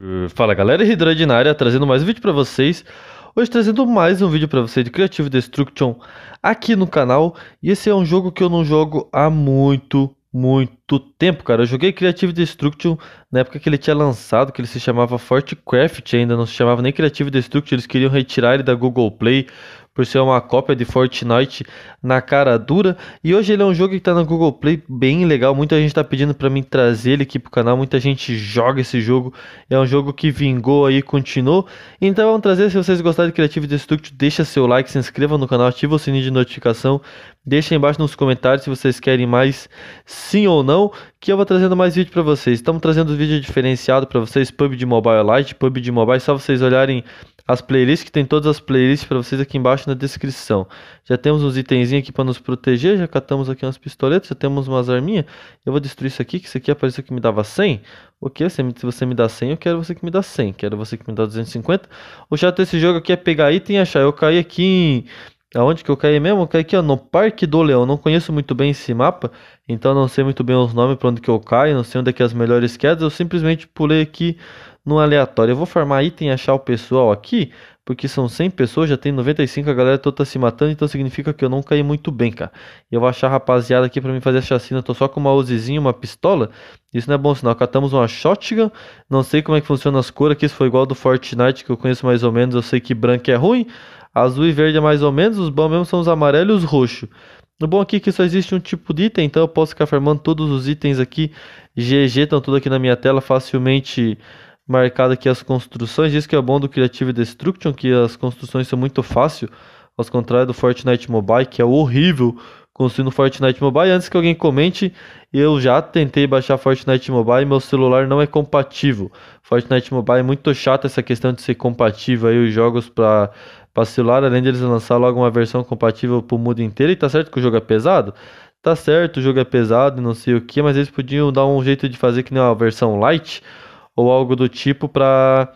Eh, fala galera, Hidroidinária trazendo mais um vídeo para vocês. Hoje trazendo mais um vídeo para vocês de Creative Destruction aqui no canal. E esse é um jogo que eu não jogo há muito, muito tempo, cara. Eu joguei Creative Destruction na época que ele tinha lançado, que ele se chamava Fortcraft, ainda não se chamava nem Creative Destruction. Eles queriam retirar ele da Google Play por ser uma cópia de Fortnite na cara dura. E hoje ele é um jogo que está na Google Play, bem legal. Muita gente está pedindo para mim trazer ele aqui pro canal. Muita gente joga esse jogo. É um jogo que vingou aí, continuou. Então vamos trazer. Se vocês gostarem de Creative Destruct, deixa seu like, se inscreva no canal, ativa o sininho de notificação. Deixa embaixo nos comentários se vocês querem mais sim ou não que eu vou trazendo mais vídeo para vocês. Estamos trazendo vídeo diferenciado para vocês, pub de Mobile Lite, pub de Mobile, só vocês olharem as playlists que tem todas as playlists para vocês aqui embaixo na descrição. Já temos uns itenzinhos aqui para nos proteger, já catamos aqui umas pistoletas, já temos umas arminhas. Eu vou destruir isso aqui, que isso aqui apareceu que me dava 100. O que? se você me dá 100, eu quero você que me dá 100, quero você que me dá 250. O chato desse jogo aqui é pegar item e achar. Eu caí aqui em Aonde que eu caí mesmo? Eu caí aqui ó, no Parque do Leão. Não conheço muito bem esse mapa, então não sei muito bem os nomes para onde que eu caio, não sei onde é que é as melhores quedas. Eu simplesmente pulei aqui no aleatório. Eu vou farmar item e achar o pessoal aqui, porque são 100 pessoas, já tem 95, a galera toda tá se matando, então significa que eu não caí muito bem, cara. E eu vou achar a rapaziada aqui para mim fazer a chacina. Eu tô só com uma Uzizinha, uma pistola. Isso não é bom sinal. Catamos uma shotgun. Não sei como é que funciona as cores aqui, isso foi igual do Fortnite, que eu conheço mais ou menos. Eu sei que branco é ruim. Azul e verde é mais ou menos, os bons mesmo são os amarelos, e os roxo. O bom aqui é que só existe um tipo de item, então eu posso ficar farmando todos os itens aqui. GG estão tudo aqui na minha tela, facilmente marcado aqui as construções. Isso que é bom do Creative Destruction, que as construções são muito fácil, ao contrário do Fortnite Mobile, que é horrível construindo Fortnite Mobile. Antes que alguém comente, eu já tentei baixar Fortnite Mobile, e meu celular não é compatível. Fortnite Mobile é muito chato essa questão de ser compatível aí os jogos para para celular, além deles lançar logo uma versão compatível para o mundo inteiro. E tá certo que o jogo é pesado? Tá certo, o jogo é pesado e não sei o que, mas eles podiam dar um jeito de fazer que nem uma versão light ou algo do tipo para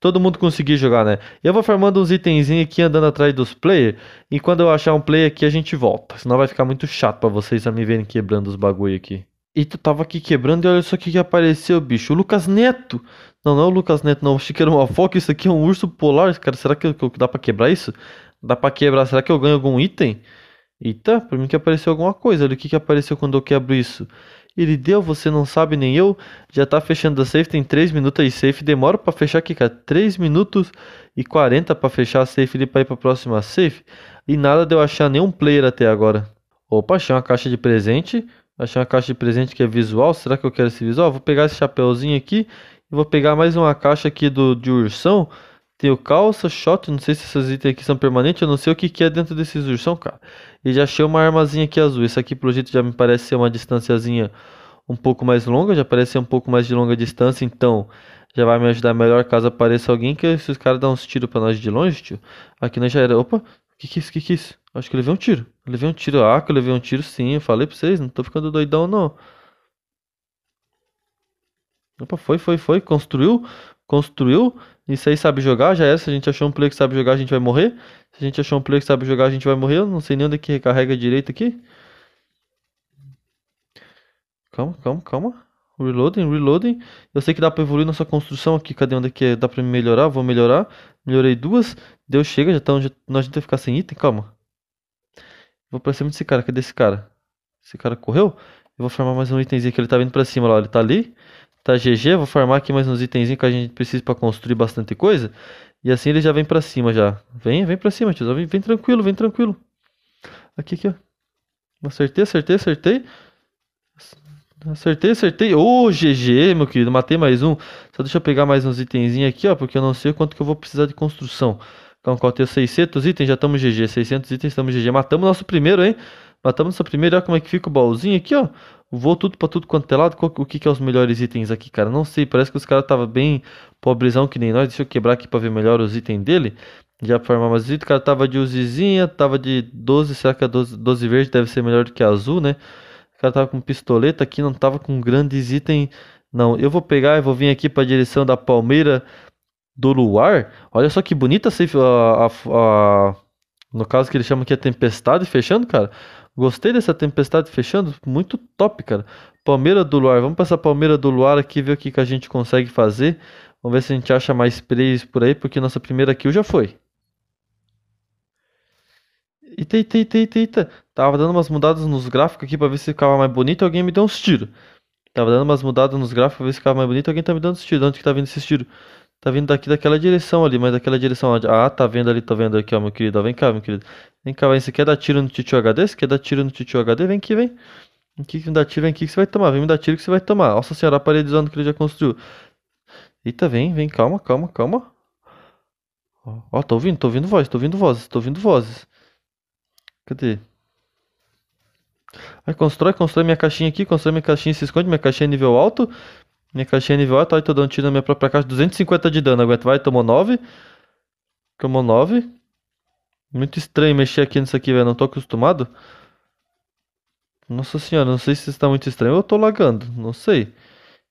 todo mundo conseguir jogar, né? Eu vou formando uns itenzinhos aqui andando atrás dos players. E quando eu achar um player aqui, a gente volta. Senão vai ficar muito chato para vocês tá me verem quebrando os bagulho aqui. Eita, tava aqui quebrando e olha só o que, que apareceu, bicho. O Lucas Neto. Não, não é o Lucas Neto, não. Achei que era uma foca. Isso aqui é um urso polar, cara. Será que, que dá pra quebrar isso? Dá pra quebrar. Será que eu ganho algum item? Eita, pra mim que apareceu alguma coisa. Olha o que, que apareceu quando eu quebro isso. Ele deu, você não sabe nem eu. Já tá fechando a safe, tem 3 minutos aí. Safe demora pra fechar aqui, cara. 3 minutos e 40 pra fechar a safe ali pra ir pra próxima safe. E nada de eu achar nenhum player até agora. Opa, achei uma caixa de presente. Achei uma caixa de presente que é visual. Será que eu quero esse visual? Vou pegar esse chapéuzinho aqui. E vou pegar mais uma caixa aqui do, de ursão. Tem o calça, shot. Não sei se esses itens aqui são permanentes. Eu não sei o que, que é dentro desses ursão, cara. E já achei uma armazinha aqui azul. Isso aqui, pelo jeito, já me parece ser uma distanciazinha um pouco mais longa. Já parece ser um pouco mais de longa distância. Então, já vai me ajudar melhor caso apareça alguém. Que se os caras dão uns tiros pra nós de longe, tio. Aqui nós já era. Opa, que que é isso? Que que é isso? Acho que eu levei um tiro. Eu levei um tiro. Ah, que eu levei um tiro sim. Eu falei pra vocês, não tô ficando doidão não. Opa, foi, foi, foi. Construiu. Construiu. Isso aí sabe jogar, já é. Se a gente achou um player que sabe jogar, a gente vai morrer. Se a gente achou um player que sabe jogar, a gente vai morrer. Eu não sei nem onde é que recarrega direito aqui. Calma, calma, calma. Reloading, reloading. Eu sei que dá pra evoluir nossa construção aqui. Cadê onde é que é? Dá pra melhorar? Vou melhorar. Melhorei duas. Deu, chega. Já tá onde nós a gente vai ficar sem item. Calma. Vou pra cima desse cara. Cadê esse cara? Esse cara correu? Eu vou farmar mais um itemzinho que ele tá vindo pra cima lá. Ele tá ali. Tá GG. Vou farmar aqui mais uns itemzinhos que a gente precisa pra construir bastante coisa. E assim ele já vem pra cima já. Vem, vem pra cima, tio. Vem, vem tranquilo, vem tranquilo. Aqui, aqui, ó. Acertei, acertei, acertei. Acertei, acertei. Ô, oh, GG, meu querido, matei mais um. Só deixa eu pegar mais uns itenzinhos aqui, ó, porque eu não sei quanto que eu vou precisar de construção. Então, qual tem 600 itens? Já estamos GG. 600 itens, estamos GG. Matamos nosso primeiro, hein? Matamos nosso primeiro. Olha como é que fica o baúzinho aqui, ó. Vou tudo pra tudo quanto é lado. Qual, o que que é os melhores itens aqui, cara? Não sei, parece que os caras tava bem pobrezão que nem nós. Deixa eu quebrar aqui pra ver melhor os itens dele. Já pra formar mais itens. O cara tava de usizinha tava de 12. Será que a 12, 12 verde deve ser melhor do que a azul, né? cara tava com pistoleta aqui, não tava com grandes itens. Não, eu vou pegar e vou vir aqui para a direção da Palmeira do Luar. Olha só que bonita a, a, a, no caso que eles chamam aqui a tempestade fechando, cara. Gostei dessa tempestade fechando, muito top, cara. Palmeira do Luar, vamos passar Palmeira do Luar aqui ver o que, que a gente consegue fazer. Vamos ver se a gente acha mais sprays por aí, porque nossa primeira kill já foi. Eita, eita, eita, eita, eita. Tava dando umas mudadas nos gráficos aqui pra ver se ficava mais bonito alguém me deu uns tiros. Tava dando umas mudadas nos gráficos pra ver se ficava mais bonito alguém tá me dando uns tiros. Onde que tá vindo esses tiros? Tá vindo daqui daquela direção ali, mas daquela direção onde... Ah, tá vendo ali, tá vendo aqui, ó, meu querido. Ó, vem cá, meu querido. Vem cá, vem. Você quer dar tiro no Titio HD? Você quer dar tiro no Titio HD? Vem aqui, vem. Vem aqui que me dá tiro, vem aqui que você vai tomar. Vem me dar tiro que você vai tomar. Nossa senhora, a paredezona que ele já construiu. Eita, vem, vem. Calma, calma, calma. Ó, tô ouvindo, tô ouvindo vozes, tô ouvindo vozes, tô ouvindo vozes. Cadê? Aí constrói, constrói minha caixinha aqui, constrói minha caixinha, se esconde, minha caixinha é nível alto. Minha caixinha é nível alto, aí tô dando tiro na minha própria caixa, 250 de dano, aguenta, vai, tomou 9. Tomou 9. Muito estranho mexer aqui nisso aqui, velho, não tô acostumado. Nossa senhora, não sei se está muito estranho ou eu tô lagando, não sei.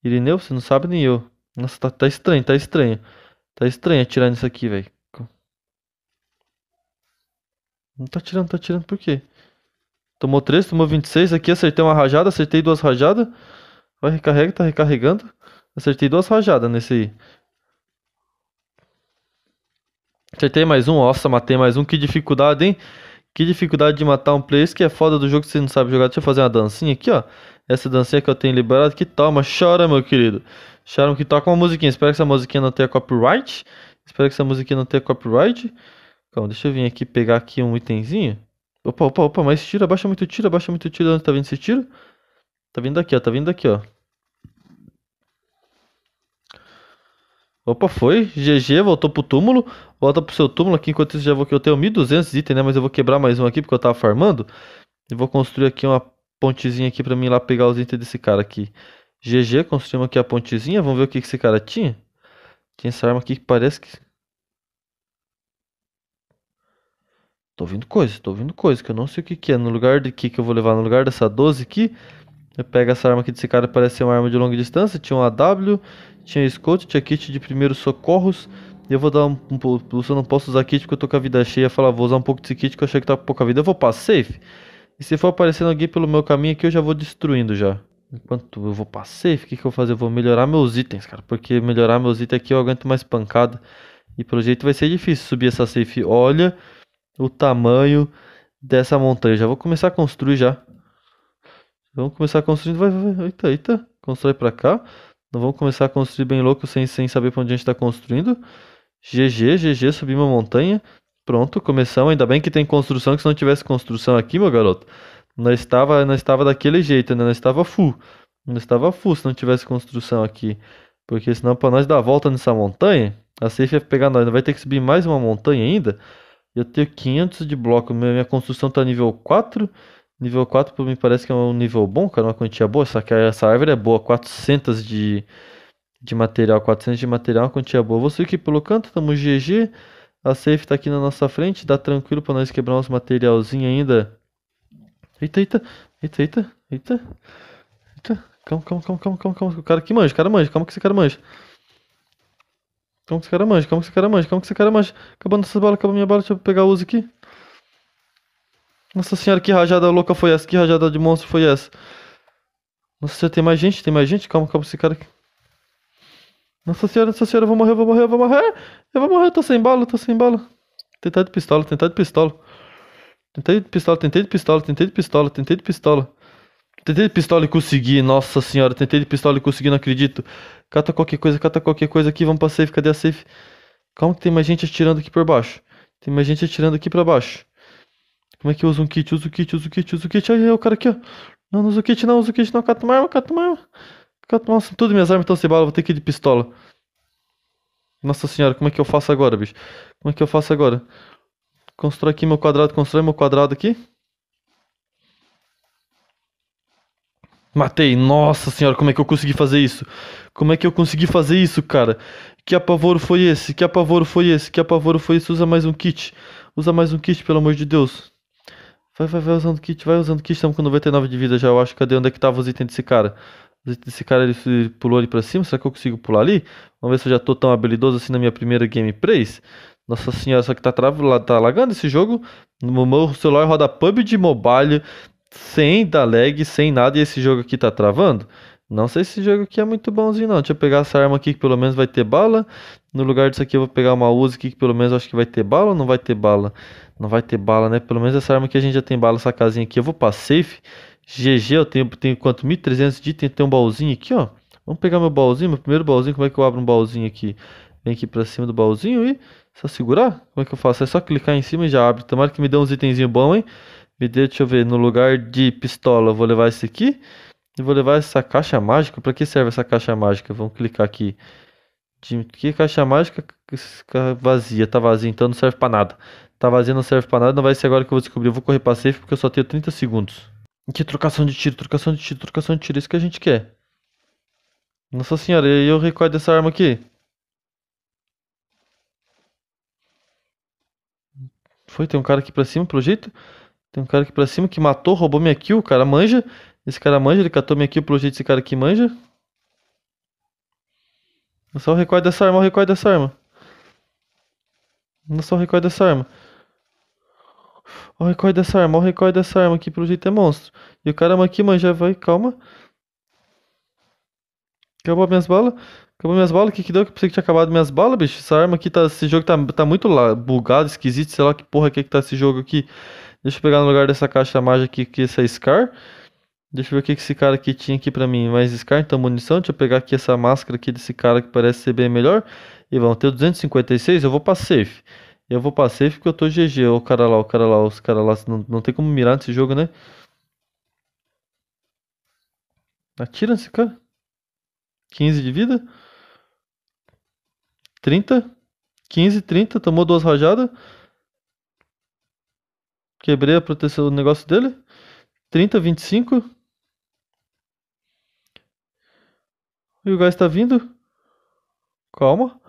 Irineu, você não sabe nem eu. Nossa, tá, tá estranho, tá estranho. Tá estranho atirar nisso aqui, velho. Não tá tirando, tá tirando por quê? Tomou 3, tomou 26 aqui, acertei uma rajada, acertei duas rajadas. Vai, recarrega, tá recarregando. Acertei duas rajadas nesse aí. Acertei mais um, nossa, matei mais um. Que dificuldade, hein? Que dificuldade de matar um player. Isso que é foda do jogo que você não sabe jogar. Deixa eu fazer uma dancinha aqui, ó. Essa dancinha que eu tenho liberado. Que toma, chora, meu querido. Chora que toca uma musiquinha. Espero que essa musiquinha não tenha copyright. Espero que essa musiquinha não tenha copyright. Calma, deixa eu vir aqui pegar aqui um itemzinho. Opa, opa, opa, mas tira, abaixa muito tira, abaixa muito tira. Onde tá vindo esse tiro? Tá vindo daqui, ó, tá vindo daqui, ó. Opa, foi. GG, voltou pro túmulo. Volta pro seu túmulo aqui. Enquanto isso, já vou que eu tenho 1200 itens, né? Mas eu vou quebrar mais um aqui porque eu tava farmando. E vou construir aqui uma pontezinha aqui pra mim lá pegar os itens desse cara aqui. GG, construímos aqui a pontezinha. Vamos ver o que, que esse cara tinha. Tinha essa arma aqui que parece que Tô ouvindo coisa, tô ouvindo coisa, que eu não sei o que, que é. No lugar de que, que eu vou levar, no lugar dessa 12 aqui, eu pego essa arma aqui desse cara, parece ser uma arma de longa distância. Tinha um AW, tinha scout, tinha kit de primeiros socorros. E eu vou dar um, um, eu não posso usar kit porque eu tô com a vida cheia. Falar, vou usar um pouco desse kit que eu achei que tá com pouca vida. Eu vou passar safe. E se for aparecendo alguém pelo meu caminho aqui, eu já vou destruindo já. Enquanto eu vou passar safe, o que, que eu vou fazer? Eu vou melhorar meus itens, cara. Porque melhorar meus itens aqui eu aguento mais pancada. E pelo jeito vai ser difícil subir essa safe. Olha o tamanho dessa montanha. Já vou começar a construir já. Vamos começar construindo. Vai, vai, eita, eita. Constrói pra cá. Não vamos começar a construir bem louco sem, sem saber pra onde a gente tá construindo. GG, GG, subir uma montanha. Pronto, começamos. Ainda bem que tem construção, que se não tivesse construção aqui, meu garoto, não estava, não estava daquele jeito, né? estava full. não estava full se não tivesse construção aqui. Porque senão pra nós dar a volta nessa montanha, a safe ia é pegar nós. Não vai ter que subir mais uma montanha ainda. Eu tenho 500 de bloco. Minha construção tá nível 4. Nível 4 para mim parece que é um nível bom, cara. Uma quantia boa. Essa, essa árvore é boa. 400 de, de material. 400 de material, é uma quantia boa. Vou subir aqui pelo canto. Tamo GG. A safe tá aqui na nossa frente. Dá tranquilo para nós quebrar uns materialzinhos ainda. Eita, eita. Eita, eita. Eita. Eita. Calma, calma, calma, calma, calma, calma. O cara que manja. O cara manja. Calma que esse cara manja. Calma que esse cara manja, calma que esse cara manja, calma que esse cara manja. Acabando essas balas, acabou minha bala, deixa eu pegar o uso aqui. Nossa senhora, que rajada louca foi essa? Que rajada de monstro foi essa? Nossa senhora, tem mais gente, tem mais gente? Calma, calma esse cara aqui. Nossa senhora, nossa senhora, eu vou morrer, eu vou morrer, eu vou morrer. Eu vou morrer, eu tô sem bala, tô sem bala. Tentar de pistola, tentar de pistola. Tentei de pistola, tentei de pistola, tentei de pistola, tentei de pistola. Tentei de pistola e consegui, nossa senhora, tentei de pistola e consegui, não acredito. Cata qualquer coisa, cata qualquer coisa aqui, vamos pra safe, cadê a safe? Calma que tem mais gente atirando aqui por baixo. Tem mais gente atirando aqui pra baixo. Como é que eu uso um kit? Uso o kit, uso o kit, uso o kit. Aí ai, o cara aqui, ó. Não, não uso o kit, não, uso o kit, não. Cata uma arma, cata uma arma. Cata, nossa, todas minhas armas estão sem bala, vou ter que ir de pistola. Nossa senhora, como é que eu faço agora, bicho? Como é que eu faço agora? Constrói aqui meu quadrado, constrói meu quadrado aqui. Matei. Nossa senhora, como é que eu consegui fazer isso? Como é que eu consegui fazer isso, cara? Que apavoro foi esse? Que apavoro foi esse? Que apavoro foi esse? Usa mais um kit. Usa mais um kit, pelo amor de Deus. Vai, vai, vai usando kit, vai usando kit. Estamos com 99 de vida já, eu acho. Cadê? Onde é que tava os itens desse cara? Os itens desse cara, ele pulou ali pra cima. Será que eu consigo pular ali? Vamos ver se eu já tô tão habilidoso assim na minha primeira gameplay. Nossa senhora, só que tá, tra... tá lagando esse jogo. No meu celular roda PUBG Mobile sem dar lag, sem nada, e esse jogo aqui tá travando. Não sei se esse jogo aqui é muito bonzinho, não. Deixa eu pegar essa arma aqui que pelo menos vai ter bala. No lugar disso aqui eu vou pegar uma Uzi aqui que pelo menos acho que vai ter bala ou não vai ter bala? Não vai ter bala, né? Pelo menos essa arma aqui a gente já tem bala, essa casinha aqui. Eu vou pra safe. GG, eu tenho, tenho quanto? 1.300 de item, tem um baúzinho aqui, ó. Vamos pegar meu baúzinho, meu primeiro baúzinho. Como é que eu abro um baúzinho aqui? Vem aqui pra cima do baúzinho e... Só segurar? Como é que eu faço? É só clicar em cima e já abre. Tomara que me dê uns itenzinhos bons, hein? dê, deixa eu ver, no lugar de pistola, eu vou levar esse aqui. E vou levar essa caixa mágica. Para que serve essa caixa mágica? Vamos clicar aqui. De que caixa mágica vazia? Tá vazia, então não serve para nada. Tá vazia, não serve para nada. Não vai ser agora que eu vou descobrir. Eu vou correr pra safe porque eu só tenho 30 segundos. Que trocação de tiro, trocação de tiro, trocação de tiro. É isso que a gente quer. Nossa senhora, e eu recuo dessa arma aqui? Foi, tem um cara aqui pra cima, pelo jeito. Tem um cara aqui pra cima que matou, roubou minha kill. O cara manja. Esse cara manja, ele catou minha kill pelo jeito esse cara aqui manja. Só o recorte dessa arma, é o recorte dessa arma. Olha só o recorte dessa arma. Olha o recorte dessa arma, olha o recorte dessa arma aqui, pelo jeito é monstro. E o cara aqui, manja, vai, calma. Acabou minhas balas? Acabou minhas balas? O que que deu? Que pensei que tinha acabado minhas balas, bicho. Essa arma aqui tá. Esse jogo tá, tá muito lá, bugado, esquisito, sei lá que porra que é que tá esse jogo aqui. Deixa eu pegar no lugar dessa caixa mágica aqui, que essa é Scar. Deixa eu ver o que esse cara aqui tinha aqui pra mim. Mais Scar, então munição. Deixa eu pegar aqui essa máscara aqui desse cara que parece ser bem melhor. E vamos ter 256, eu vou pra safe. Eu vou pra safe porque eu tô GG. O cara lá, o cara lá, os caras lá. Não, não tem como mirar nesse jogo, né? Atira nesse cara. 15 de vida. 30. 15, 30. Tomou duas rajadas. Quebrei a proteção do negócio dele. 30, 25. E o gás tá vindo. Calma.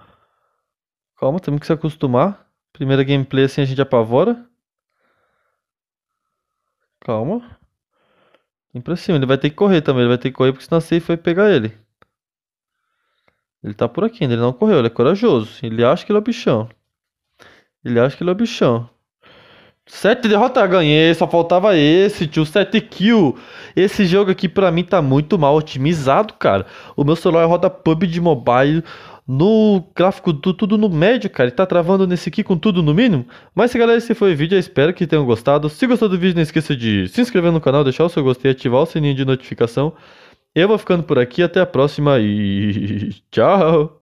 Calma, temos que se acostumar. Primeira gameplay assim a gente apavora. Calma. Vem pra cima. Ele vai ter que correr também. Ele vai ter que correr porque senão a safe foi pegar ele. Ele tá por aqui ainda. Ele não correu. Ele é corajoso. Ele acha que ele é o bichão. Ele acha que ele é o bichão. Sete derrotas ganhei, só faltava esse, tio. Sete kill. Esse jogo aqui pra mim tá muito mal otimizado, cara. O meu celular roda pub de mobile no gráfico do, tudo no médio, cara. E tá travando nesse aqui com tudo no mínimo. Mas galera, esse foi o vídeo. Eu espero que tenham gostado. Se gostou do vídeo, não esqueça de se inscrever no canal, deixar o seu gostei, ativar o sininho de notificação. Eu vou ficando por aqui. Até a próxima e tchau!